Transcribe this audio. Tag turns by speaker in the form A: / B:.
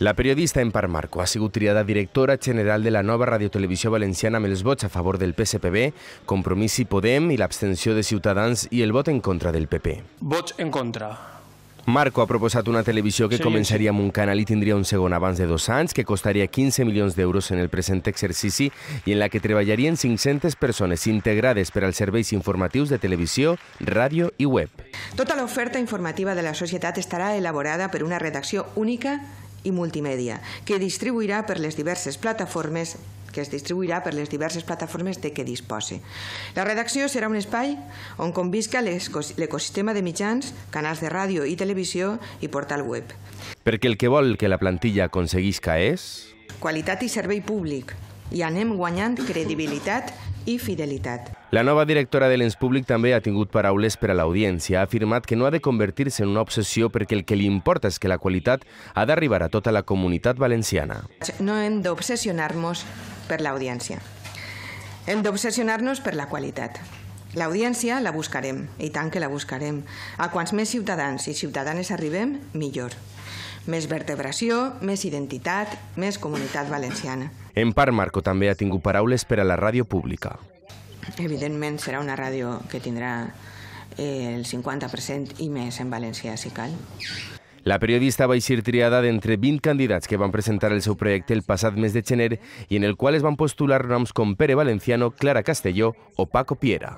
A: La periodista Empar Marco ha sigut triada directora general de la nova radiotelevisió valenciana amb els vots a favor del PSPB, Compromís i Podem i l'abstenció de Ciutadans i el vot en contra del PP. Vots en contra. Marco ha proposat una televisió que sí, començaria amb un canal i tindria un segon abans de dos anys, que costaria 15 milions d'euros en el present exercici i en la que treballarien 500 persones integrades per als serveis informatius de televisió, ràdio i web.
B: Tota l'oferta informativa de la societat estarà elaborada per una redacció única i multimèdia, que distribuirà per les diverses plataformes que es distribuirà per les diverses plataformes de què disposi. La redacció serà un espai on convisca l'ecosistema de mitjans, canals de ràdio i televisió i portal web.
A: Perquè el que vol que la plantilla aconseguisca és...
B: Qualitat i servei públic. I anem guanyant credibilitat i fidelitat.
A: La nova directora de l'ens públic també ha tingut paraules per a l'audiència. Ha afirmat que no ha de convertir-se en una obsessió perquè el que li importa és que la qualitat ha d'arribar a tota la comunitat valenciana.
B: No hem d'obsessionar-nos per l'audiència. Hem d'obsessionar-nos per la qualitat. L'audiència la buscarem, i tant que la buscarem. A quants més ciutadans i ciutadanes arribem, millor. Més vertebració, més identitat, més comunitat valenciana.
A: En part, Marco també ha tingut paraules per a la ràdio pública.
B: ...evidentemente será una radio que tendrá eh, el 50% y mes en Valencia si cal.
A: La periodista va a ir triada de entre 20 candidatos... que van a presentar el su proyecto el pasado mes de gener ...y en el cual van van postular noms con Pere Valenciano, Clara Castelló o Paco Piera.